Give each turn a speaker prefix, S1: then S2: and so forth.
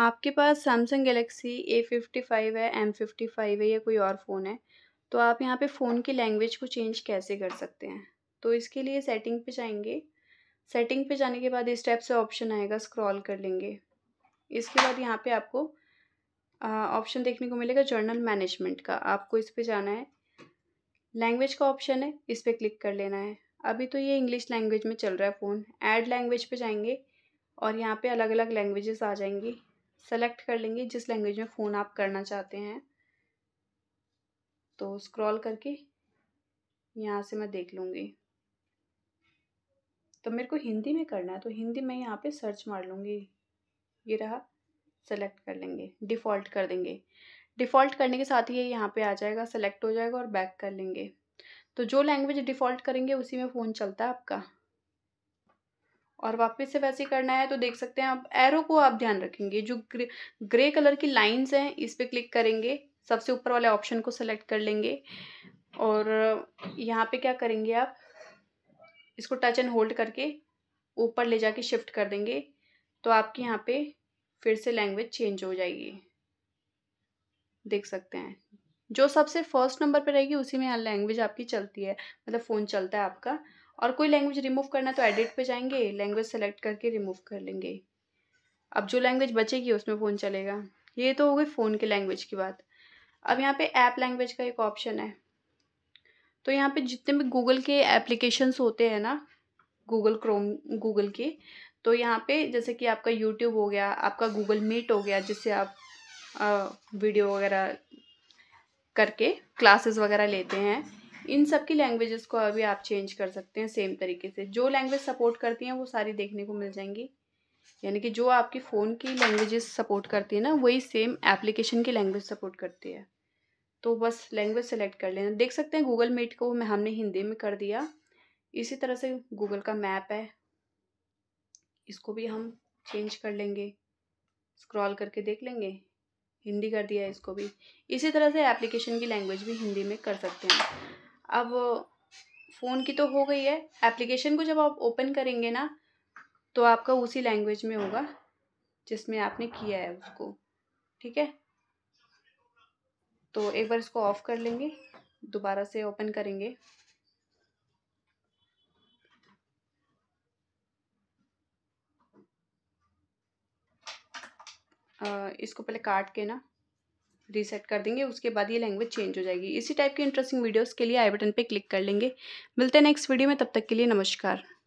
S1: आपके पास Samsung Galaxy A fifty five है एम फिफ्टी फाइव है या कोई और फ़ोन है तो आप यहाँ पे फ़ोन की लैंग्वेज को चेंज कैसे कर सकते हैं तो इसके लिए सेटिंग पे जाएंगे सेटिंग पे जाने के बाद इस टाइप से ऑप्शन आएगा स्क्रॉल कर लेंगे इसके बाद यहाँ पे आपको ऑप्शन देखने को मिलेगा जर्नल मैनेजमेंट का आपको इस पर जाना है लैंग्वेज का ऑप्शन है इस पर क्लिक कर लेना है अभी तो ये इंग्लिश लैंग्वेज में चल रहा है फ़ोन ऐड लैंग्वेज पर जाएंगे और यहाँ पे अलग अलग लैंग्वेजेस आ जाएंगी सेलेक्ट कर लेंगे जिस लैंग्वेज में फ़ोन आप करना चाहते हैं तो स्क्रॉल करके यहाँ से मैं देख लूँगी तो मेरे को हिंदी में करना है तो हिंदी में यहाँ पे सर्च मार लूँगी ये रहा सेलेक्ट कर लेंगे डिफ़ॉल्ट कर देंगे डिफ़ॉल्ट करने के साथ ही ये यहाँ पे आ जाएगा सेलेक्ट हो जाएगा और बैक कर लेंगे तो जो लैंग्वेज डिफ़ॉल्ट करेंगे उसी में फ़ोन चलता है आपका और वापस से वैसे करना है तो देख सकते हैं आप एरो को आप ध्यान रखेंगे जो ग्रे, ग्रे कलर की लाइंस हैं इस पर क्लिक करेंगे सबसे ऊपर वाले ऑप्शन को सेलेक्ट कर लेंगे और यहाँ पे क्या करेंगे आप इसको टच एंड होल्ड करके ऊपर ले जाके शिफ्ट कर देंगे तो आपके यहाँ पे फिर से लैंग्वेज चेंज हो जाएगी देख सकते हैं जो सबसे फर्स्ट नंबर पर रहेगी उसी में लैंग्वेज आपकी चलती है मतलब फ़ोन चलता है आपका और कोई लैंग्वेज रिमूव करना तो एडिट पे जाएंगे लैंग्वेज सेलेक्ट करके रिमूव कर लेंगे अब जो लैंग्वेज बचेगी उसमें फ़ोन चलेगा ये तो हो गई फ़ोन के लैंग्वेज की बात अब यहाँ पे ऐप लैंग्वेज का एक ऑप्शन है तो यहाँ पे जितने भी गूगल के एप्लीकेशंस होते हैं ना गूगल क्रोम गूगल के तो यहाँ पे जैसे कि आपका यूट्यूब हो गया आपका गूगल मीट हो गया जिससे आप आ, वीडियो वगैरह करके क्लासेस वगैरह लेते हैं इन सब की लैंग्वेजेस को अभी आप चेंज कर सकते हैं सेम तरीके से जो लैंग्वेज सपोर्ट करती हैं वो सारी देखने को मिल जाएंगी यानी कि जो आपकी फ़ोन की लैंग्वेजेस सपोर्ट करती है ना वही सेम एप्लीकेशन की लैंग्वेज सपोर्ट करती है तो बस लैंग्वेज सेलेक्ट कर लेना देख सकते हैं गूगल मीट को हमने हिंदी में कर दिया इसी तरह से गूगल का मैप है इसको भी हम चेंज कर लेंगे स्क्रॉल करके देख लेंगे हिंदी कर दिया है इसको भी इसी तरह से एप्लीकेशन की लैंग्वेज भी हिंदी में कर सकते हैं अब फ़ोन की तो हो गई है एप्लीकेशन को जब आप ओपन करेंगे ना तो आपका उसी लैंग्वेज में होगा जिसमें आपने किया है उसको ठीक है तो एक बार इसको ऑफ़ कर लेंगे दोबारा से ओपन करेंगे इसको पहले काट के ना रीसेट कर देंगे उसके बाद ये लैंग्वेज चेंज हो जाएगी इसी टाइप की इंटरेस्टिंग वीडियोस के लिए आई बटन पे क्लिक कर लेंगे मिलते हैं नेक्स्ट वीडियो में तब तक के लिए नमस्कार